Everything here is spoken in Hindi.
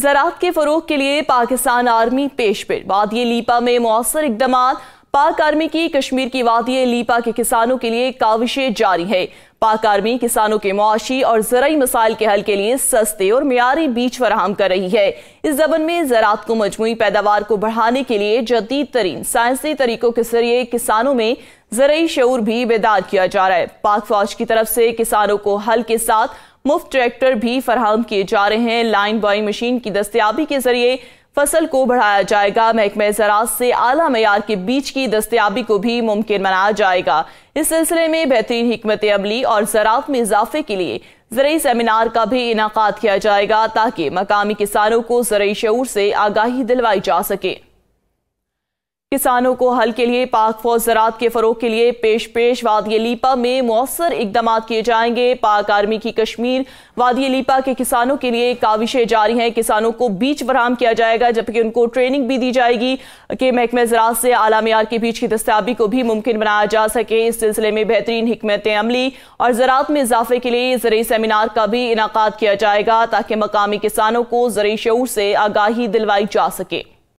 ज़रात के फरोग के लिए पाकिस्तान आर्मी पेश पेश वादी लीपा में मौसर इकदाम पाक आर्मी की कश्मीर की वादी लीपा के किसानों के लिए काविशें जारी है पाक आर्मी किसानों के मुआशी और जरिए मसाइल के हल के लिए सस्ते और मीरी बीज फराहम कर रही है इस जबन में ज़रात को मजमू पैदावार को बढ़ाने के लिए जदीद तरीन साइंसी तरीकों के जरिए किसानों में जरिए शूर भी बेदार किया जा रहा है पाक फौज की तरफ से किसानों को हल के साथ मुफ्त ट्रैक्टर भी फराहम किए जा रहे हैं लाइन बॉइंग मशीन की दस्तियाबी के जरिए फसल को बढ़ाया जाएगा महकमे ज़रात से आला मैार के बीच की दस्तियाबी को भी मुमकिन बनाया जाएगा इस सिलसिले में बेहतरीन हमत अमली और ज़रात में इजाफे के लिए जरिए सेमिनार का भी इनका किया जाएगा ताकि मकामी किसानों को जरिए शूर से आगाही दिलवाई जा सके किसानों को हल के लिए पाक फौज ज़रात के फरोग के लिए पेश पेश वादी लीपा में मौसर इकदाम किए जाएंगे पाक आर्मी की कश्मीर वादी लीपा के किसानों के लिए काविशें जारी हैं किसानों को बीच फराम किया जाएगा जबकि उनको ट्रेनिंग भी दी जाएगी कि महकमे ज़रात से आला मैार के बीच की दस्तियाबी को भी मुमकिन बनाया जा सके इस सिलसिले में बेहतरीन हमत अमली और ज़रात में इजाफे के लिए ज़रिए सेमिनार का भी इनका किया जाएगा ताकि मकामी किसानों को ज़रिए शूर से आगाही दिलवाई जा सके